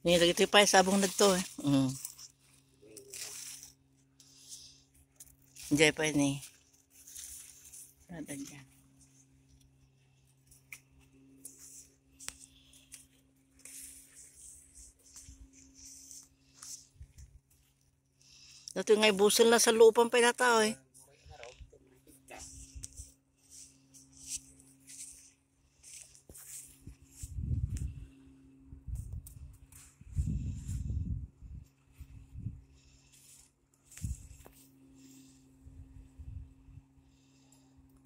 Ni lagi tayo pa sabong nagto eh. Mm. Jay pa ni. Sada dyan. Dato nga ibusol eh, na sa loob ang pinatao eh.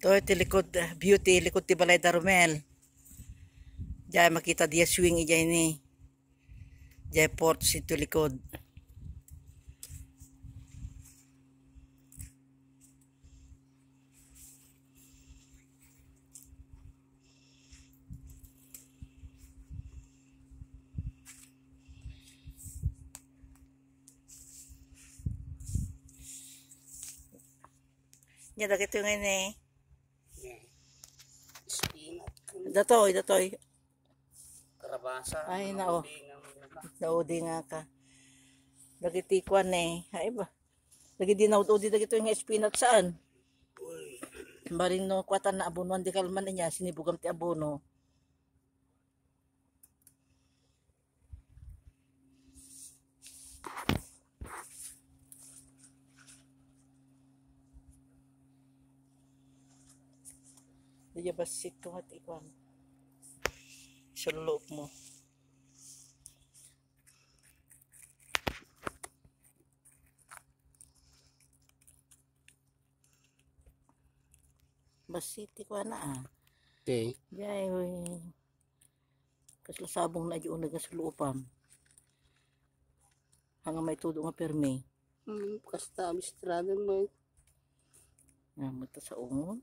to iti likod beauty likod ti balay darumel jay makita dia swing ija ini, jay port si tu likod Nya dagito ngayon eh. datoy, datoy. Karabasa. Ay, nao. Naudi nga ka. lagi tikwan eh. Ay ba? Lagi di naudi dagito yung spinach saan? Uy. Maring no, kwatan na abonuan di kalman niya, sinibugam ti abono. Diya basik ko at ikwang direksyon loob mo. Basiti ko na ah. Okay. Jay, kaslasabong na yung nagasulupan. Hanggang may tudo nga permi. Hmm, kasta, mistrado mo. Ah, mata sa ungon.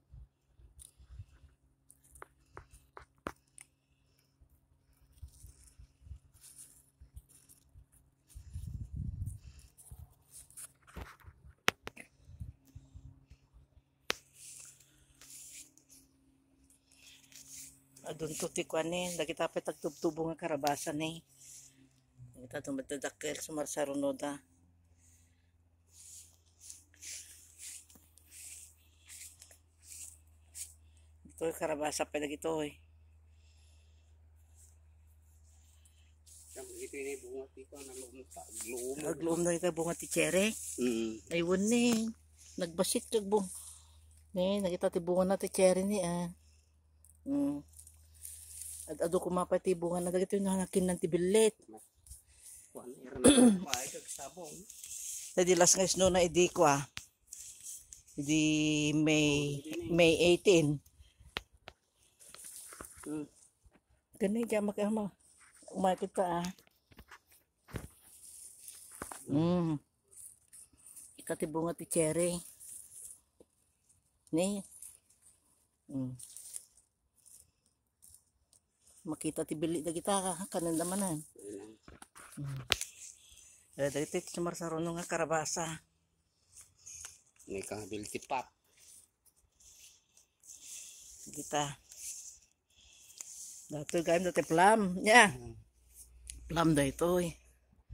adun ko tikwan ni lagi tapay tagtubtubo nga karabasa ni kita tumatadakkel sumar sa runoda ito yung karabasa pa lagi to eh Ito yung bunga tiko, nagloom. Nagloom na ito bunga ti Chere. Mm. Ayun ni. Nagbasit yung bunga. Ni, nakita ti bunga na ti Chere ni ah. Mm. At ado ko mapatibuhan na dagito yung hanakin ng tibilit. Sa dilas nga snow na idi ko ah. Idi May, May 18. Hmm. Ganun kaya makama. Ah, Umakit ta ah. Mm. Ikatibunga ti cherry. Ni. Mm. makita ti bilik kita kita kanan damanan hmm. eh, eh dari ti cemar sarono nga karabasa ni ka bili ti pap kita dato gaim dati plam nya yeah. Hmm. plam da ito eh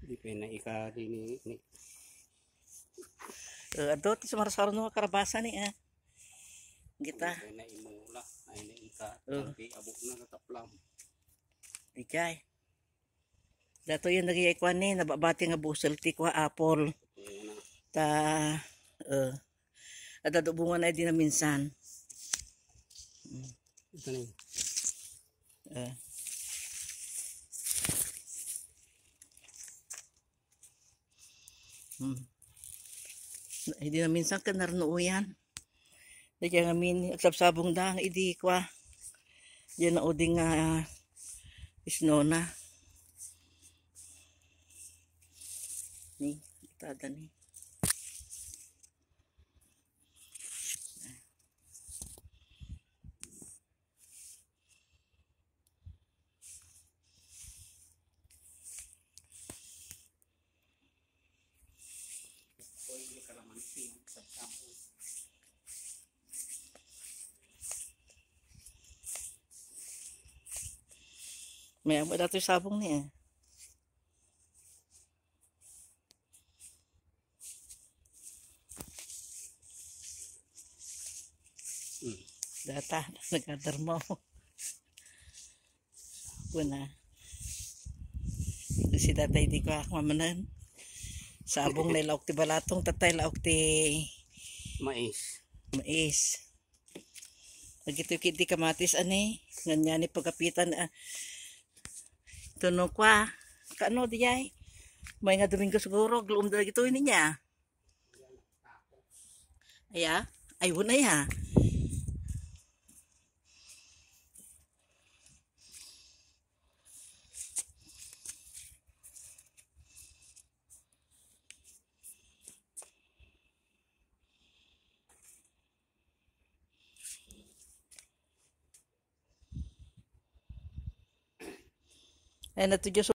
di pena ika ni ni Eh ado ti sumar sarono karabasa ni eh kita na imong ula ay na ika uh. abok na plam. Ikay. Dato yan nagigay kwa ni, nababati nga busel ti kwa apple. Ta, uh, at adubungan na din na minsan. Ito na yun. Uh. Hmm. Hindi na minsan ka naruno yan. Dahil nga min, agsabsabong dang, idi kwa. Yan na uding nga uh, is Nona. Ni, tada ni. May abo dati sabong niya. Hmm. Data, nagkadarma mo. Una. Si tatay di ko akmamanan. Sabong na laok ti balatong, tatay laok ti... Mais. Mais. Pag ito kiti kamatis, ani. ganyan ni pagkapitan, ah, Tuno kwa. Kano di jay? May nga Domingo siguro. Gloom talaga ito niya. Aya. Ayaw na ya. And En natigyas